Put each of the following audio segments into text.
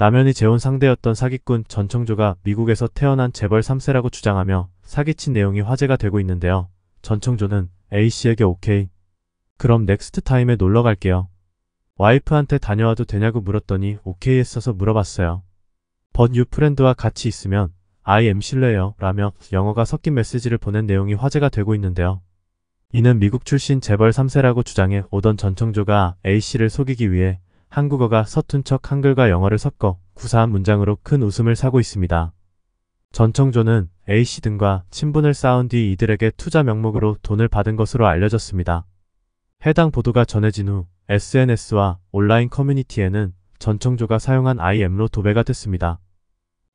남연이 재혼 상대였던 사기꾼 전청조가 미국에서 태어난 재벌 3세라고 주장하며 사기친 내용이 화제가 되고 있는데요. 전청조는 A씨에게 오케이. 그럼 넥스트 타임에 놀러 갈게요. 와이프한테 다녀와도 되냐고 물었더니 오케이 했어서 물어봤어요. 번 유프렌드와 같이 있으면 I am 실례요 라며 영어가 섞인 메시지를 보낸 내용이 화제가 되고 있는데요. 이는 미국 출신 재벌 3세라고 주장해 오던 전청조가 A씨를 속이기 위해 한국어가 서툰 척 한글과 영어를 섞어 구사한 문장으로 큰 웃음을 사고 있습니다. 전청조는 A씨 등과 친분을 쌓은 뒤 이들에게 투자 명목으로 돈을 받은 것으로 알려졌습니다. 해당 보도가 전해진 후 SNS와 온라인 커뮤니티에는 전청조가 사용한 IM로 도배가 됐습니다.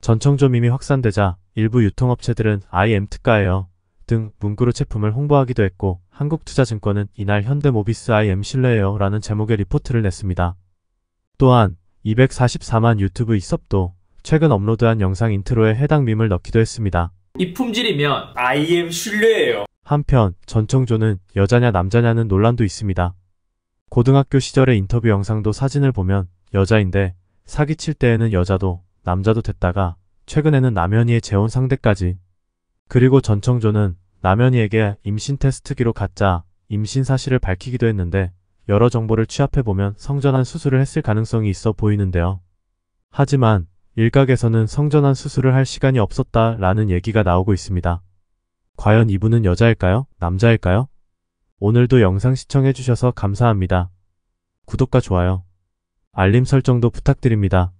전청조 밈이 확산되자 일부 유통업체들은 IM 특가에요등 문구로 제품을 홍보하기도 했고 한국투자증권은 이날 현대모비스 IM 신뢰에요 라는 제목의 리포트를 냈습니다. 또한 244만 유튜브 이섭도 최근 업로드한 영상 인트로에 해당 밈을 넣기도 했습니다. 이 품질이면 IM 신뢰예요. 한편 전청조는 여자냐 남자냐는 논란도 있습니다. 고등학교 시절의 인터뷰 영상도 사진을 보면 여자인데 사기칠 때에는 여자도 남자도 됐다가 최근에는 남현이의 재혼 상대까지 그리고 전청조는 남현이에게 임신 테스트기로 가자 임신 사실을 밝히기도 했는데 여러 정보를 취합해보면 성전환 수술을 했을 가능성이 있어 보이는데요. 하지만 일각에서는 성전환 수술을 할 시간이 없었다 라는 얘기가 나오고 있습니다. 과연 이분은 여자일까요? 남자일까요? 오늘도 영상 시청해주셔서 감사합니다. 구독과 좋아요, 알림 설정도 부탁드립니다.